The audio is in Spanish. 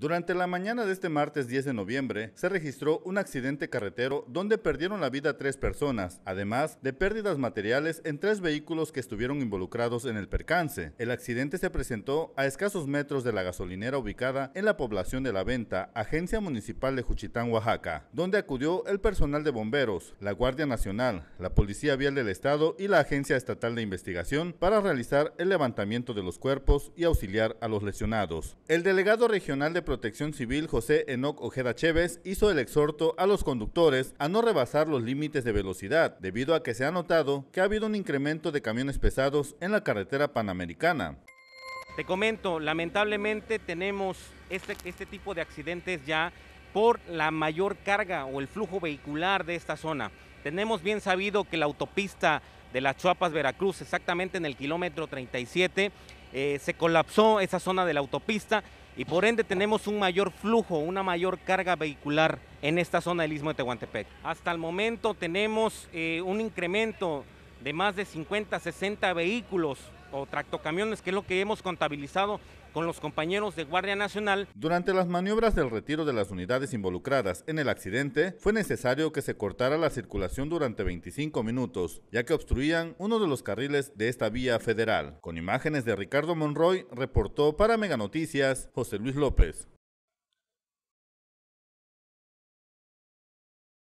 Durante la mañana de este martes 10 de noviembre se registró un accidente carretero donde perdieron la vida tres personas, además de pérdidas materiales en tres vehículos que estuvieron involucrados en el percance. El accidente se presentó a escasos metros de la gasolinera ubicada en la población de La Venta, Agencia Municipal de Juchitán, Oaxaca, donde acudió el personal de bomberos, la Guardia Nacional, la Policía Vial del Estado y la Agencia Estatal de Investigación para realizar el levantamiento de los cuerpos y auxiliar a los lesionados. El delegado regional de Protección Civil José Enoc Ojeda Chévez hizo el exhorto a los conductores a no rebasar los límites de velocidad, debido a que se ha notado que ha habido un incremento de camiones pesados en la carretera panamericana. Te comento, lamentablemente tenemos este, este tipo de accidentes ya por la mayor carga o el flujo vehicular de esta zona. Tenemos bien sabido que la autopista de las Chuapas Veracruz, exactamente en el kilómetro 37, eh, se colapsó esa zona de la autopista y por ende tenemos un mayor flujo, una mayor carga vehicular en esta zona del Istmo de Tehuantepec. Hasta el momento tenemos eh, un incremento de más de 50, 60 vehículos o tractocamiones, que es lo que hemos contabilizado con los compañeros de Guardia Nacional. Durante las maniobras del retiro de las unidades involucradas en el accidente, fue necesario que se cortara la circulación durante 25 minutos, ya que obstruían uno de los carriles de esta vía federal. Con imágenes de Ricardo Monroy, reportó para Mega Noticias José Luis López.